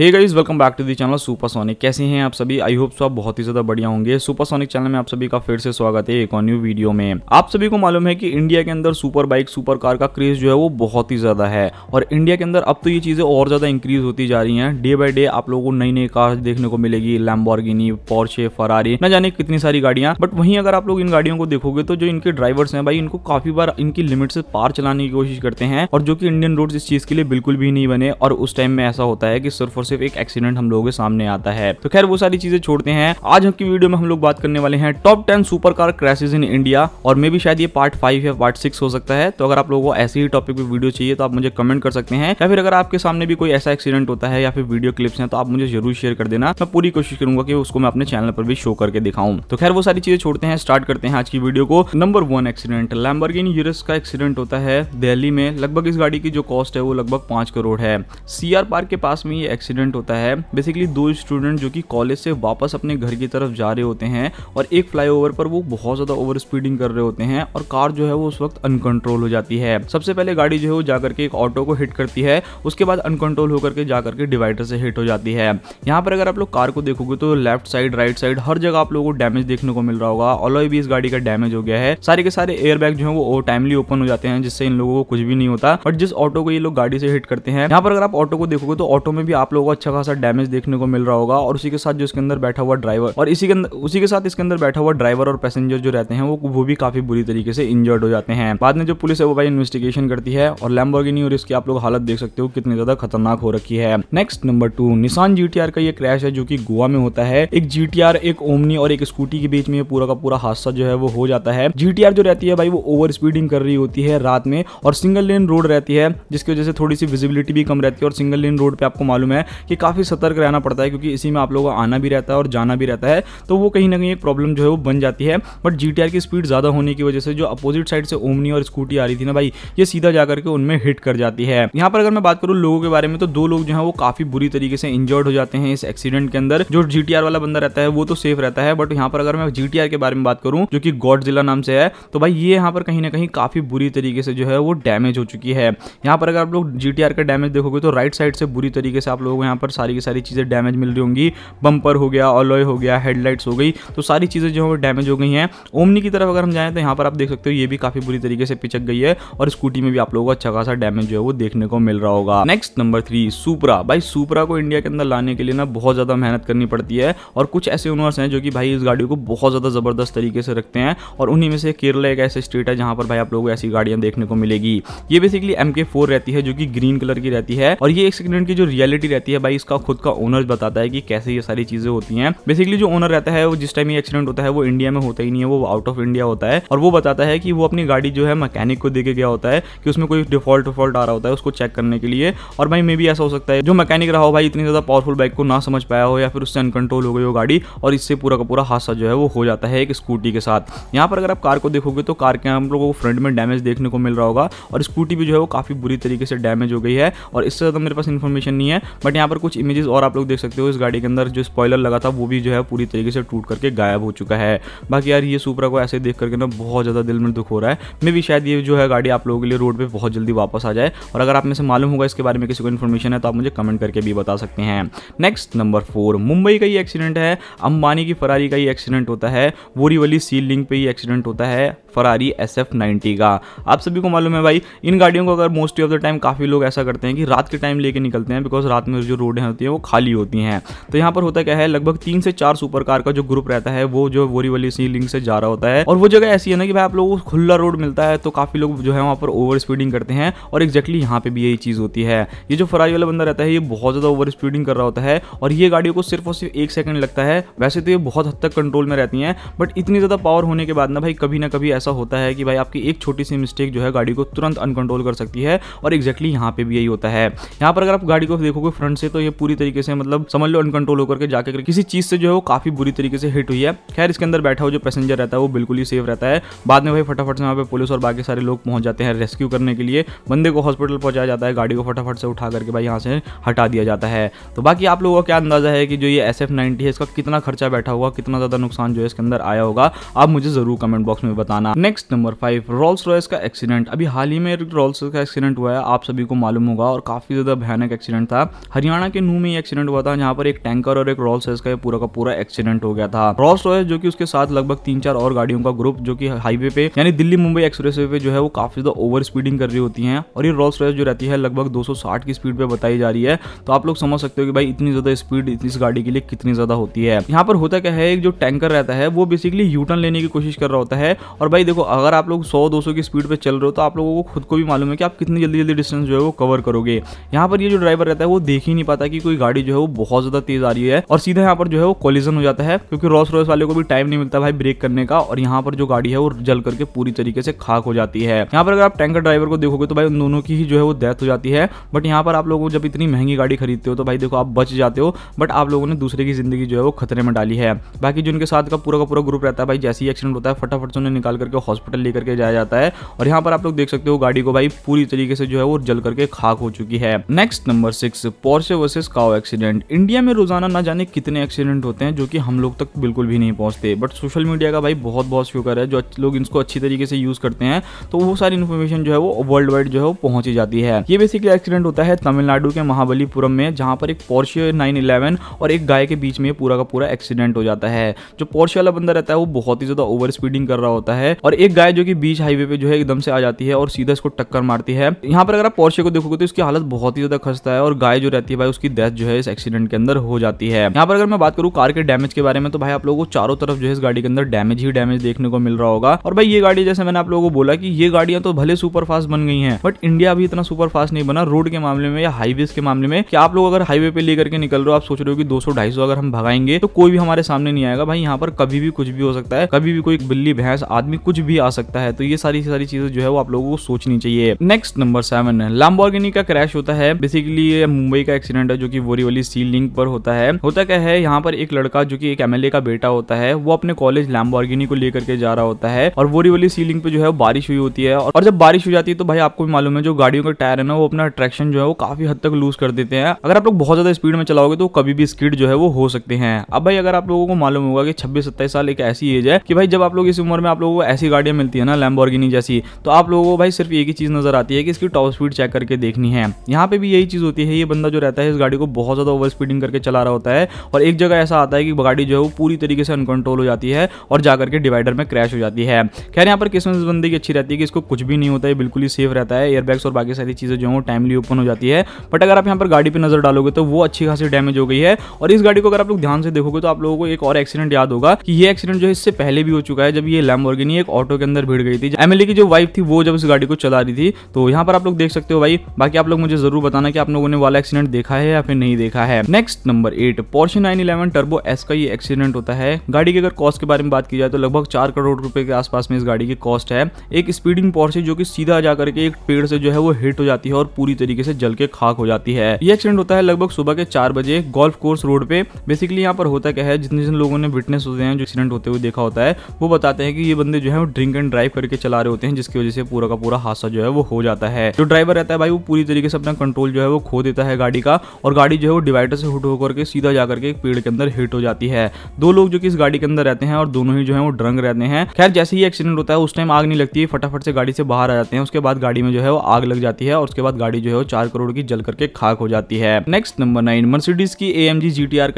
hey guys welcome back to the channel Sonic कैसे हैं आप सभी आई होप सो आप बहुत ही ज्यादा बढ़िया होंगे सोनिक चैनल में आप सभी का फिर से स्वागत है एक और न्यू वीडियो में आप सभी को मालूम है कि इंडिया के अंदर सुपर बाइक सुपर कार का क्रेज जो है वो बहुत ही ज्यादा है और इंडिया के अंदर अब तो ये चीजें और ज्यादा इंक्रीज होती जा रही है डे बाई डे आप लोगों को नई नई कार देखने को मिलेगी लैम्बॉर्गिनी पोर्शे फरारी न जाने कितनी सारी गाड़ियां बट वहीं अगर आप लोग इन गाड़ियों को देखोगे तो जो इनके ड्राइवर्स हैं भाई इनको काफी बार इनकी लिमिट से पार चलाने की कोशिश करते हैं और जो की इंडियन रोड इस चीज के लिए बिल्कुल भी नहीं बने और उस टाइम में ऐसा होता है की सिर्फ सिर्फ एक एक्सीडेंट हम लोगों के सामने आता है तो खैर वो सारी चीजें छोड़ते हैं आज की वीडियो में हम लोग बात करने वाले हैं top ten super car crashes in India और मे भी शायद ये पार्ट फाइव या पार्ट सिक्स हो सकता है तो अगर आप लोगों को ऐसे ही टॉपिक पे वीडियो चाहिए तो आप मुझे कमेंट कर सकते हैं या फिर अगर आपके सामने भी कोई ऐसा एक्सीडेंट होता है या फिर वीडियो क्लिप्स हैं तो आप मुझे जरूर शेयर कर देना मैं पूरी कोशिश करूंगा कि उसको मैं अपने चैनल पर भी शो करके दिखाऊं तो खैर वो सारी चीजें छोड़ते हैं स्टार्ट करते हैं आज की वीडियो को number one accident Lamborghini Urus का एक्सीडेंट होता है दिल्ली में लगभग इस गाड़ी की जो कॉस्ट है वो लगभग पांच करोड़ है सीआर पार्क के पास में ये एक्सीडेंट इंसिडेंट होता है बेसिकली दो स्टूडेंट जो कि कॉलेज से वापस अपने घर की तरफ जा रहे होते हैं और एक फ्लाईओवर पर वो बहुत ज़्यादा ओवर स्पीडिंग कर रहे होते हैं और कार जो है वो उस वक्त अनकंट्रोल हो जाती है सबसे पहले गाड़ी जो है वो जाकर के एक ऑटो को हिट करती है उसके बाद अनकंट्रोल होकर के जाकर के डिवाइडर से हिट हो जाती है यहाँ पर अगर आप लोग कार को देखोगे तो लेफ्ट साइड राइट साइड हर जगह आप लोगों को डैमेज देखने को मिल रहा होगा ऑलॉय भी इस गाड़ी का डैमेज हो गया है सारे के सारे एयर बैग जो है वो टाइमली ओपन हो जाते हैं जिससे इन लोगों को कुछ भी नहीं होता बट जिस ऑटो को ये लोग गाड़ी से हिट करते हैं यहाँ पर अगर आप ऑटो को देखोगे तो ऑटो में भी आप लोग लोगों को अच्छा खासा डैमेज देखने को मिल रहा होगा और उसी के साथ जो इसके अंदर बैठा हुआ ड्राइवर और इसी के अंदर उसी के साथ इसके अंदर बैठा हुआ ड्राइवर और पैसेंजर जो रहते हैं वो वो भी काफी बुरी तरीके से इंजर्ड हो जाते हैं बाद में जो पुलिस है वो भाई इन्वेस्टिगेशन करती है और लैम्बोर्गिनी और इसकी आप लोग हालत देख सकते हो कितनी ज्यादा खतरनाक हो रखी है next number two Nissan GTR का ये क्रैश है जो की गोवा में होता है एक जीटीआर एक ओमनी और एक स्कूटी के बीच में पूरा का पूरा हादसा जो है वो हो जाता है जीटीआर जो रहती है भाई वो ओवर स्पीडिंग कर रही होती है रात में और सिंगल लेन रोड रहती है जिसकी वजह से थोड़ी सी विजिबिलिटी भी कम रहती है और सिंगल लेन रोड पे आपको मालूम है कि काफ़ी सतर्क रहना पड़ता है क्योंकि इसी में आप लोगों को आना भी रहता है और जाना भी रहता है तो वो कहीं ना कहीं एक प्रॉब्लम जो है वो बन जाती है बट जी की स्पीड ज़्यादा होने की वजह से जो अपोजिट साइड से ओमनी और स्कूटी आ रही थी ना भाई ये सीधा जाकर के उनमें हिट कर जाती है यहाँ पर अगर मैं बात करूँ लोगों के बारे में तो दो लोग जो है वो काफ़ी बुरी तरीके से इंजर्ड हो जाते हैं इस एक्सीडेंट के अंदर जो जी वाला बंदा रहता है वो तो सेफ रहता है बट यहाँ पर अगर मैं जी के बारे में बात करूँ जो कि गॉड जिला नाम से है तो भाई ये यहाँ पर कहीं ना कहीं काफ़ी बुरी तरीके से जो है वो डैमेज हो चुकी है यहाँ पर अगर आप लोग जी का डैमेज देखोगे तो राइट साइड से बुरी तरीके से आप लोगों को यहाँ पर सारी की सारी चीज़ें डैमेज मिल रही होंगी बम्पर हो गया ऑलॉय हो गया हेडलाइट्स हो गई तो सारी चीज़ें जो है वो डैमेज हो गई हैं ओमनी की तरफ अगर हम जाएँ तो यहाँ पर आप देख सकते हो ये भी काफ़ी बुरी तरीके से पिचक गई है और स्कूटी में भी आप लोगों को अच्छा खासा डैमेज जो है वो देखने को मिल रहा होगा नेक्स्ट नंबर थ्री सुपरा भाई सुपरा को इंडिया के अंदर लाने के लिए ना बहुत ज़्यादा मेहनत करनी पड़ती है और कुछ ऐसे ओनर्स हैं जो कि भाई इस गाड़ी को बहुत ज़्यादा ज़बरदस्त तरीके से रखते हैं और उन्हीं में से केरला एक ऐसे स्टेट है जहाँ पर भाई आप लोगों को ऐसी गाड़ियाँ देखने को मिलेगी ये बेसिकली एम रहती है जो कि ग्रीन कलर की रहती है और ये एक सेकंड की जो रियलिटी रहती है होती है भाई इसका खुद का ओनर बताता है कि कैसे ये सारी चीजें होती हैं बेसिकली जो ओनर रहता है वो जिस टाइम ये एक्सीडेंट होता है वो इंडिया में होता ही नहीं है वो आउट ऑफ इंडिया होता है और वो बताता है कि वो अपनी गाड़ी जो है मैकेनिक को देके गया होता है कि उसमें कोई डिफॉल्ट डिफॉल्ट आ रहा होता है उसको चेक करने के लिए और भाई मे भी ऐसा हो सकता है जो मैकेनिक रहा हो भाई इतनी ज़्यादा पावरफुल बाइक को ना समझ पाया हो या फिर उससे अनकंट्रोल हो गई हो गाड़ी और इससे पूरा का पूरा हादसा जो है वो हो जाता है एक स्कूटी के साथ यहाँ पर अगर आप कार को देखोगे तो कार के हम लोगों को फ्रंट में डैमेज देखने को मिल रहा होगा और स्कूटी भी जो है वो काफ़ी बुरी तरीके से डैमेज हो गई है और इससे ज़्यादा मेरे पास इन्फॉर्मेशन नहीं है बट यहाँ पर कुछ इमेजेस और आप लोग देख सकते हो इस गाड़ी के अंदर जो स्पॉयलर लगा था वो भी जो है पूरी तरीके से टूट करके गायब हो चुका है बाकी यार ये सुपरा को ऐसे देख करके ना बहुत ज़्यादा दिल में दुख हो रहा है मे भी शायद ये जो है गाड़ी आप लोगों के लिए रोड पर बहुत जल्दी वापस आ जाए और अगर आप में से मालूम होगा इसके बारे में किसी को इन्फॉर्मेशन है तो आप मुझे कमेंट करके भी बता सकते हैं नेक्स्ट नंबर फोर मुंबई का ही एक्सीडेंट है अंबानी की फरारी का ही एक्सीडेंट होता है बोरी वाली सील लिंक पर ही एक्सीडेंट होता है फरारी एस एफ नाइनटी का आप सभी को मालूम है भाई इन गाड़ियों को अगर मोस्टली ऑफ द टाइम काफ़ी लोग ऐसा करते हैं कि रात के टाइम लेके निकलते हैं बिकॉज रात में जो रोडें होती हैं वो खाली होती हैं तो यहाँ पर होता क्या है लगभग तीन से चार सुपर कार का जो ग्रुप रहता है वो जो वाली सी लिंक से जा रहा होता है और वो जगह ऐसी है ना कि भाई आप लोगों को खुला रोड मिलता है तो काफ़ी लोग जो है वहाँ पर ओवर स्पीडिंग करते हैं और एक्जैक्टली यहाँ पे भी यही चीज़ होती है ये जो फरारी वाला बंदा रहता है ये बहुत ज़्यादा ओवर स्पीडिंग कर रहा होता है और ये गाड़ियों को सिर्फ और सिर्फ एक सेकंड लगता है वैसे तो ये बहुत हद तक कंट्रोल में रहती हैं बट इतनी ज़्यादा पावर होने के बाद ना भाई कभी ना कभी ऐसा होता है कि भाई आपकी एक छोटी सी मिस्टेक जो है गाड़ी को तुरंत अनकंट्रोल कर सकती है और एक्जैक्टली यहाँ पे भी यही होता है यहाँ पर अगर आप गाड़ी को देखोगे फ्रंट से तो ये पूरी तरीके से मतलब समझ लो अनकंट्रोल होकर जाकर किसी चीज से जो है वो काफी बुरी तरीके से हिट हुई है खैर इसके अंदर बैठा हुआ जो पैसेंजर रहता है वो बिल्कुल ही सेफ रहता है बाद में भाई फटाफट से वहाँ पे पुलिस और बाकी सारे लोग पहुंच जाते हैं रेस्क्यू करने के लिए बंदे को हॉस्पिटल पहुंचाया जाता है गाड़ी को फटाफट से उठा करके भाई यहाँ से हटा दिया जाता है तो बाकी आप लोगों का क्या अंदाजा है कि जो ये एस एफ नाइनटी है इसका कितना खर्चा बैठा हुआ कितना ज़्यादा नुकसान जो है इसके अंदर आया होगा आप मुझे ज़रूर कमेंट बॉक्स में बताना next number five Rolls Royce का एक्सीडेंट अभी हाल ही में रोल्स का एक्सीडेंट हुआ है आप सभी को मालूम होगा और काफ़ी ज़्यादा भयानक एक्सीडेंट था हरियाणा लुधियाना के नू में एक्सीडेंट हुआ था जहाँ पर एक टैंकर और एक रॉल्स रॉयस का पूरा का पूरा एक्सीडेंट हो गया था रॉल्स रॉयस जो कि उसके साथ लगभग तीन चार और गाड़ियों का ग्रुप जो कि हाईवे पे यानी दिल्ली मुंबई एक्सप्रेस पे जो है वो काफी ज्यादा ओवर स्पीडिंग कर रही होती है और ये रॉल्स रॉयस जो रहती है लगभग दो की स्पीड पे बताई जा रही है तो आप लोग समझ सकते हो कि भाई इतनी ज्यादा स्पीड इस गाड़ी के लिए कितनी ज्यादा होती है यहाँ पर होता क्या है एक जो टैंकर रहता है वो बेसिकली यूटर्न लेने की कोशिश कर रहा होता है और भाई देखो अगर आप लोग सौ दो की स्पीड पर चल रहे हो तो आप लोगों को खुद को भी मालूम है कि आप कितनी जल्दी जल्दी डिस्टेंस जो है वो कवर करोगे यहाँ पर ये जो ड्राइवर रहता है वो देख ही नहीं पाता कि कोई गाड़ी जो है वो बहुत ज्यादा तेज आ रही है और सीधा यहाँ पर जो है वो कॉलिजन हो जाता है क्योंकि रॉस रॉयस वाले को भी टाइम नहीं मिलता भाई ब्रेक करने का और यहाँ पर जो गाड़ी है वो जल करके पूरी तरीके से खाक हो जाती है यहाँ पर अगर आप टैंकर ड्राइवर को देखोगे तो भाई उन दोनों की ही जो है वो डेथ हो जाती है बट यहाँ पर आप लोग जब इतनी महंगी गाड़ी खरीदते हो तो भाई देखो आप बच जाते हो बट आप लोगों ने दूसरे की जिंदगी जो है वो खतरे में डाली है बाकी जिनके साथ का पूरा का पूरा ग्रुप रहता है भाई जैसे ही एक्सीडेंट होता है फटाफट से उन्हें निकाल करके हॉस्पिटल लेकर के जाया जाता है और यहाँ पर आप लोग देख सकते हो गाड़ी को भाई पूरी तरीके से जो है वो जल करके खाक हो चुकी है next number six Porsche horse versus cow accident India में रोजाना ना जाने कितने एक्सीडेंट होते हैं जो कि हम लोग तक बिल्कुल भी नहीं पहुंचते बट सोशल मीडिया का भाई बहुत बहुत शुक्र है जो लोग इसको अच्छी तरीके से यूज़ करते हैं तो वो सारी इन्फॉर्मेशन जो है वो वर्ल्ड वाइड जो है वो पहुंची जाती है ये बेसिकली एक्सीडेंट होता है तमिलनाडु के महाबलीपुरम में जहां पर एक पोर्शियो नाइन इलेवन और एक गाय के बीच में पूरा का पूरा एक्सीडेंट हो जाता है जो पोर्श वाला बंदा रहता है वो बहुत ही ज़्यादा ओवर स्पीडिंग कर रहा होता है और एक गाय जो कि बीच हाईवे पे जो है एकदम से आ जाती है और सीधा इसको टक्कर मारती है यहाँ पर अगर आप पोर्शे को देखोगे तो इसकी हालत बहुत ही ज़्यादा खस्ता है और गाय जो रहती है जाती है भाई उसकी डेथ जो है इस एक्सीडेंट के अंदर हो जाती है यहाँ पर अगर मैं बात करूँ कार के डैमेज के बारे में तो भाई आप लोगों को चारों तरफ जो है इस गाड़ी के अंदर डैमेज ही डैमेज देखने को मिल रहा होगा और भाई ये गाड़ी जैसे मैंने आप लोगों को बोला की ये गाड़ियां तो भले सुपर फास्ट बन गई है बट इंडिया अभी इतना सुपर फास्ट नहीं बना रोड के मामले में या हाईवे के मामले में कि आप लोग अगर हाईवे पे लेकर के निकल रहे हो आप सोच रहे हो कि दो सौ अगर हम भगाएंगे तो कोई भी हमारे सामने नहीं आएगा भाई यहाँ पर कभी भी कुछ भी हो सकता है कभी भी कोई बिल्ली भैंस आदमी कुछ भी आ सकता है तो ये सारी सारी चीजें जो है वो आप लोगों को सोचनी चाहिए नेक्स्ट नंबर सेवन लैम्बोर्गिनी का क्रैश होता है बेसिकली ये मुंबई का एक्सीडेंट है जो कि बोरीवली सी लिंक पर होता है होता क्या है यहाँ पर एक लड़का जो कि एक एमएलए का बेटा होता है वो अपने कॉलेज लैम्बोर्गिनी को लेकर के जा रहा होता है और बोरीवली सी लिंक पे जो है बारिश हुई होती है और जब बारिश हो जाती है तो भाई आपको भी मालूम है जो गाड़ियों का टायर है ना वो अपना अट्रैक्शन जो है वो काफी हद तक लूज कर देते हैं अगर आप लोग बहुत ज्यादा स्पीड में चलाओगे तो कभी भी स्कीड जो है वो हो सकते हैं अब भाई अगर आप लोगों को मालूम होगा कि छब्बीस सत्ताईस साल एक ऐसी एज है कि भाई जब आप लोग इस उम्र में आप लोगों को ऐसी गाड़ियां मिलती है ना लैम्बोर्गिनी जैसी तो आप लोगों को भाई सिर्फ एक ही चीज नजर आती है कि इसकी टॉप स्पीड चेक करके देखनी है यहाँ पे भी यही चीज होती है ये बंदा जो रहता है इस गाड़ी को बहुत ज़्यादा ओवर स्पीडिंग करके चला रहा होता है और एक जगह ऐसा आता है कि गाड़ी जो है वो पूरी तरीके से अनकंट्रोल हो जाती है और जाकर के डिवाइडर में क्रैश हो जाती है खैर यहाँ पर किस्मतबंदी की अच्छी रहती है कि इसको कुछ भी नहीं होता है बिल्कुल ही सेफ रहता है एयरबैग्स और बाकी सारी चीज़ें जो है टाइमली ओपन हो जाती है बट अगर आप यहाँ पर गाड़ी पर नजर डालोगे तो वो अच्छी खासी डैमेज हो गई है और इस गाड़ी को अगर आप लोग ध्यान से देखोगे तो आप लोगों को एक और एक्सीडेंट याद होगा कि ये एक्सीडेंट जो है इससे पहले भी हो चुका है जब ये लैम्बोर्गिनी एक ऑटो के अंदर भिड़ गई थी एमएलए की जो वाइफ थी वो जब इस गाड़ी को चला रही थी तो यहाँ पर आप लोग देख सकते हो भाई बाकी आप लोग मुझे जरूर बताना कि आप लोगों ने वाला एक्सीडेंट देखा है या फिर नहीं देखा है next number eight Porsche nine eleven turbo S का ये एक्सीडेंट होता है गाड़ी की अगर कॉस्ट के बारे में बात की जाए तो लगभग चार करोड़ रुपए के आसपास में इस गाड़ी की कॉस्ट है एक स्पीडिंग पोर्से जो कि सीधा जाकर के एक पेड़ से जो है वो हिट हो जाती है और पूरी तरीके से जल के खाक हो जाती है ये एक्सीडेंट होता है लगभग सुबह के चार बजे गोल्फ कोर्स रोड पे बेसिकली यहाँ पर होता क्या है जितने जिन लोगों ने विटनेस होते हैं जो एक्सीडेंट होते हुए देखा होता है वो बताते हैं कि ये बंदे जो है वो ड्रिंक एंड ड्राइव करके चला रहे होते हैं जिसकी वजह से पूरा का पूरा हादसा जो है वो हो जाता है जो ड्राइवर रहता है भाई वो पूरी तरीके से अपना कंट्रोल जो है वो खो देता है गाड़ी का का और गाड़ी जो है वो डिवाइडर से हुट होकर के सीधा जाकर के एक पेड़ के अंदर हिट हो जाती है दो लोग जो कि इस गाड़ी के अंदर रहते हैं और दोनों ही जो है वो ड्रंग रहते हैं खैर जैसे ही एक्सीडेंट होता है उस टाइम आग नहीं लगती है फटाफट से गाड़ी से बाहर आ जाते हैं उसके बाद गाड़ी में जो है वो आग लग जाती है और उसके बाद गाड़ी जो है वो चार करोड़ की जल करके खाक हो जाती है नेक्स्ट नंबर नाइन मर्सिडीज की ए एम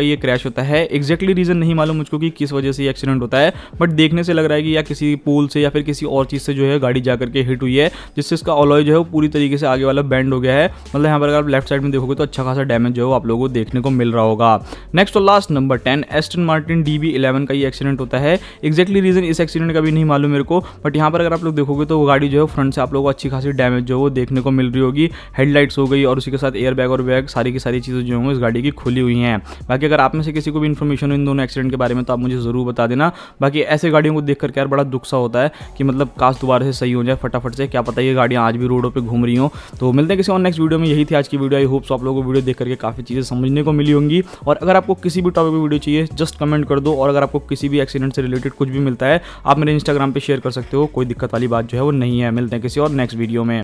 का ये क्रैश होता है एक्जैक्टली रीजन नहीं मालूम मुझको कि किस वजह से एक्सीडेंट होता है बट देखने से लग रहा है कि या किसी पोल से या फिर किसी और चीज से जो है गाड़ी जाकर के हिट हुई है जिससे इसका ऑलॉय जो है वो पूरी तरीके से आगे वाला बैंड हो गया है मतलब यहाँ पर अगर आप लेफ्ट साइड में देखोगे तो अच्छा अच्छा खासा डैमेज जो है वो आप लोगों को देखने को मिल रहा होगा नेक्स्ट और last number ten Aston Martin D B eleven का ये एक्सीडेंट होता है एक्जैक्टली रीजन इस एक्सीडेंट का भी नहीं मालूम मेरे को बट यहाँ पर अगर आप लोग देखोगे तो वो गाड़ी जो है फ्रंट से आप लोगों को अच्छी खासी डैमेज जो है वो देखने को मिल रही होगी हेडलाइट्स हो गई और उसी के साथ एयर बैग और बैग सारी की सारी चीज़ें जो होंगी इस गाड़ी की खुली हुई हैं बाकी अगर आप में से किसी को भी इन्फॉर्मेशन हो इन दोनों एक्सीडेंट के बारे में तो आप मुझे ज़रूर बता देना बाकी ऐसे गाड़ियों को देख करके यार बड़ा दुख सा होता है कि मतलब कास्ट दोबारा से सही हो जाए फटाफट से क्या पता ये गाड़ियाँ आज भी रोडों पर घूम रही हो तो मिलते हैं किसी और नेक्स्ट वीडियो में यही थी आज की वीडियो आई होप्स आप लोगों को वीडियो देख करके काफ़ी चीज़ें समझने को मिली होंगी और अगर आपको किसी भी टॉपिक पर वीडियो चाहिए जस्ट कमेंट कर दो और अगर आपको किसी भी एक्सीडेंट से रिलेटेड कुछ भी मिलता है आप मेरे इंस्टाग्राम पर शेयर कर सकते हो कोई दिक्कत वाली बात जो है वो नहीं है मिलते हैं किसी और नेक्स्ट वीडियो में